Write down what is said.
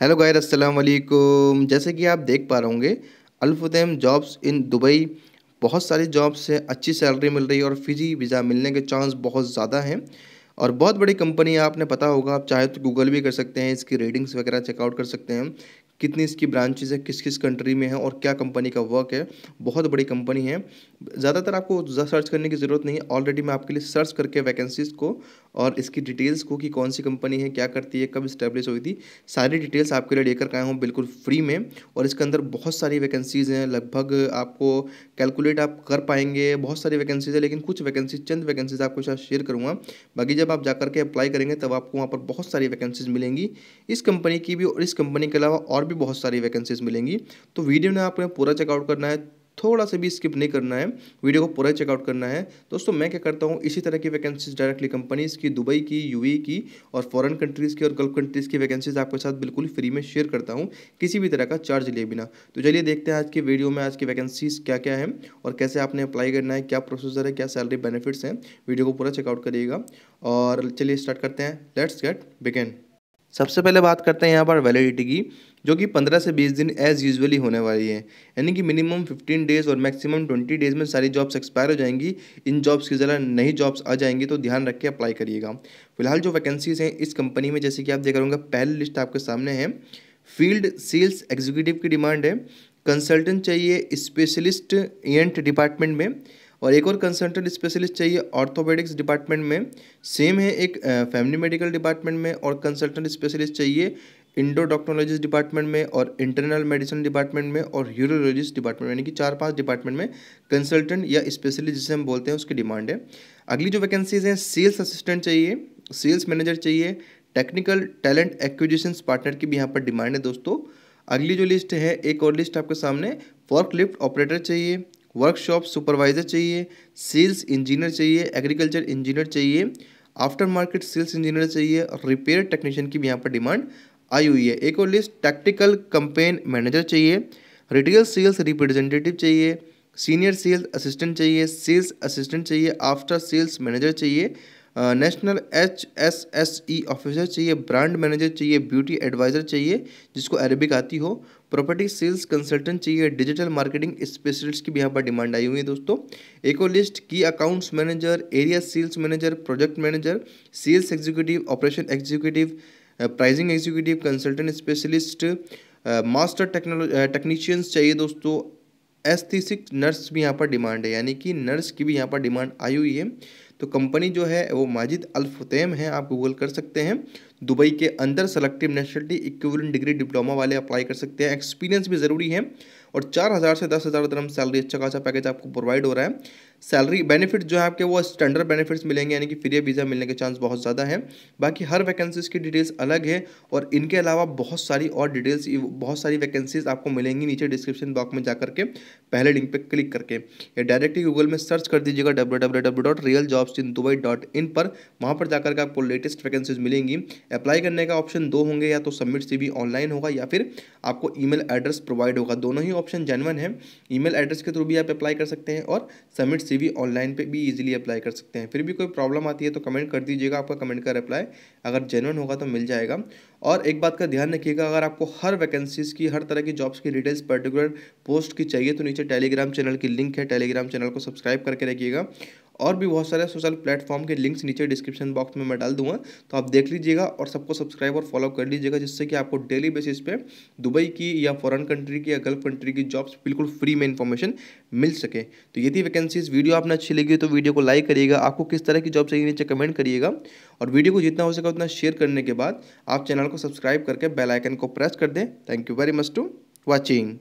hello गायर वालेकुम जैसे कि आप देख पा रहे होंगे अल्फुदैम जॉब्स इन दुबई बहुत सारी जॉब्स से अच्छी सैलरी मिल रही है और फिजी वीज़ा मिलने के चांस बहुत ज़्यादा हैं और बहुत बड़ी कंपनी है आपने पता होगा आप चाहे तो गूगल भी कर सकते हैं इसकी रेटिंग्स वगैरह चेकआउट कर सकते हैं कितनी इसकी ब्रांचेज है किस किस कंट्री में है और क्या कंपनी का वर्क है बहुत बड़ी कंपनी है ज़्यादातर आपको सर्च करने की ज़रूरत नहीं है ऑलरेडी मैं आपके लिए सर्च करके वैकेंसीज़ को और इसकी डिटेल्स को कि कौन सी कंपनी है क्या करती है कब इस्टेब्लिश हुई थी सारी डिटेल्स आपके लिए लेकर आया हूँ बिल्कुल फ्री में और इसके अंदर बहुत सारी वैकेंसीज़ हैं लगभग आपको कैलकुलेट आप कर पाएंगे बहुत सारी वैकेंसीज़ है लेकिन कुछ वैकेंसीज चंद वैकेंसीज आपको साथ शेयर करूँगा बाकी जब आप जा करके अप्लाई करेंगे तब आपको वहाँ पर बहुत सारी वैकेंसीज मिलेंगी इस कंपनी की भी और इस कंपनी के अलावा और भी भी बहुत सारी वैकेंसीज मिलेंगी तो वीडियो ने आपने पूरा चेकआउट करना है थोड़ा सा भी स्किप नहीं करना है वीडियो को पूरा चेकआउट करना है दोस्तों मैं क्या करता हूँ इसी तरह की वैकेंसीज डायरेक्टली कंपनीज़ की दुबई की यूएई की और फॉरेन कंट्रीज़ की और गल्फ कंट्रीज़ की वैकेंसीज आपके साथ बिल्कुल फ्री में शेयर करता हूँ किसी भी तरह का चार्ज लिए बिना तो चलिए देखते हैं आज की वीडियो में आज की वैकेंसीज क्या क्या है और कैसे आपने अप्लाई करना है क्या प्रोसीजर है क्या सैलरी बेनिफिट्स हैं वीडियो को पूरा चेकआउट करिएगा और चलिए स्टार्ट करते हैं लेट्स गेट बिगेन सबसे पहले बात करते हैं यहाँ पर वैलिडिटी की जो कि पंद्रह से बीस दिन एज यूजुअली होने वाली है यानी कि मिनिमम फिफ्टीन डेज़ और मैक्सिमम ट्वेंटी डेज़ में सारी जॉब्स एक्सपायर हो जाएंगी इन जॉब्स की ज़रा नई जॉब्स आ जाएंगी तो ध्यान रख के अप्लाई करिएगा फिलहाल जो वैकेंसीज़ हैं इस कंपनी में जैसे कि आप देख रहे पहली लिस्ट आपके सामने है फील्ड सेल्स एग्जीक्यूटिव की डिमांड है कंसल्टेंट चाहिए स्पेशलिस्ट एंट डिपार्टमेंट में और एक और कंसल्टेंट स्पेशलिस्ट चाहिए ऑर्थोपेडिक्स डिपार्टमेंट में सेम है एक फैमिली मेडिकल डिपार्टमेंट में और कंसल्टेंट स्पेशलिस्ट चाहिए इंडो डॉक्टोलॉजिस्ट डिपार्टमेंट में और इंटरनल मेडिसिन डिपार्टमेंट में और यूरोलॉजिस्ट डिपार्टमेंट यानी कि चार पांच डिपार्टमेंट में कंसल्टेंट या स्पेशलिस्ट जिसे हम बोलते हैं उसकी डिमांड है अगली जो वैकेंसीज हैं सेल्स असिस्टेंट चाहिए सेल्स मैनेजर चाहिए टेक्निकल टैलेंट एक्विजिशन पार्टनर की भी यहाँ पर डिमांड है दोस्तों अगली जो लिस्ट है एक और लिस्ट आपके सामने फॉर्क लिफ्ट ऑपरेटर चाहिए वर्कशॉप सुपरवाइज़र चाहिए सेल्स इंजीनियर चाहिए एग्रीकल्चर इंजीनियर चाहिए आफ्टर मार्केट सेल्स इंजीनियर चाहिए और रिपेयर टेक्नीशियन की भी यहाँ पर डिमांड आई हुई है एक और लिस्ट टैक्टिकल कंपेन मैनेजर चाहिए रिटेल सेल्स रिप्रेजेंटेटिव चाहिए सीनियर सेल्स असिस्टेंट चाहिए सेल्स असिस्टेंट चाहिए आफ्टर सेल्स मैनेजर चाहिए national H S S E officer चाहिए ब्रांड मैनेजर चाहिए ब्यूटी एडवाइज़र चाहिए जिसको अरेबिक आती हो प्रॉपर्टी सेल्स कंसल्टेंट चाहिए डिजिटल मार्केटिंग स्पेशलिस्ट की भी यहाँ पर डिमांड आई हुई है दोस्तों एको लिस्ट की accounts manager area sales manager project manager sales executive operation executive pricing executive consultant specialist master टेक्नोलॉ टेक्नीशियंस चाहिए दोस्तों एस्थेसिक नर्स भी यहाँ पर डिमांड है यानी कि नर्स की भी यहाँ पर डिमांड आई हुई है तो कंपनी जो है वो माजिद अल्फुतैम है आप गूगल कर सकते हैं दुबई के अंदर selective nationality equivalent degree diploma वाले अप्लाई कर सकते हैं एक्सपीरियंस भी ज़रूरी है और चार हज़ार से दस हज़ार दरम सैलरी अच्छा खासा पैकेज आपको प्रोवाइड हो रहा है सैलरी बेनिफिट जो है आपके वो स्टैंडर्ड बेनिफिट्स मिलेंगे यानी कि फ्री वीज़ा मिलने के चांस बहुत ज़्यादा है बाकी हर वैकेंसीज की डिटेल्स अलग है और इनके अलावा बहुत सारी और डिटेल्स बहुत सारी वैकेंसीज आपको मिलेंगी नीचे डिस्क्रिप्शन बॉक्स में जाकर के पहले लिंक पर क्लिक करके या डायरेक्टली गूगल में सर्च कर दीजिएगा W W W dot real jobs in Dubai dot in पर वहाँ पर जाकर के आपको लेटेस्ट वैकेंसीज मिलेंगी अप्लाई करने का ऑप्शन दो होंगे या तो सबमिट सी ऑनलाइन होगा या फिर आपको ई एड्रेस प्रोवाइड होगा दोनों ही ऑप्शन जनवन है ईमेल एड्रेस के थ्रू भी आप अप्लाई कर सकते हैं और सबमिट सी ऑनलाइन पे भी इजीली अप्लाई कर सकते हैं फिर भी कोई प्रॉब्लम आती है तो कमेंट कर दीजिएगा आपका कमेंट का रिप्लाई अगर जेनवन होगा तो मिल जाएगा और एक बात का ध्यान रखिएगा अगर आपको हर वैकेंसीज़ की हर तरह की जॉब्स की डिटेल्स पर्टिकुलर पोस्ट की चाहिए तो नीचे टेलीग्राम चैनल की लिंक है टेलीग्राम चैनल को सब्सक्राइब करके रखिएगा और भी बहुत सारे सोशल प्लेटफॉर्म के लिंक्स नीचे डिस्क्रिप्शन बॉक्स में मैं डाल दूंगा तो आप देख लीजिएगा और सबको सब्सक्राइब और फॉलो कर लीजिएगा जिससे कि आपको डेली बेसिस पे दुबई की या फॉरन कंट्री की या गल्फ कंट्री की जॉब्स बिल्कुल फ्री में इंफॉर्मेशन मिल सके तो यदि वैकेंसीज वीडियो आपने अच्छी लगी तो वीडियो को लाइक करिएगा आपको किस तरह की जॉब चाहिए नीचे कमेंट करिएगा और वीडियो को जितना हो सके उतना शेयर करने के बाद आप चैनल को सब्सक्राइब करके बेलाइकन को प्रेस कर दें thank you very much to watching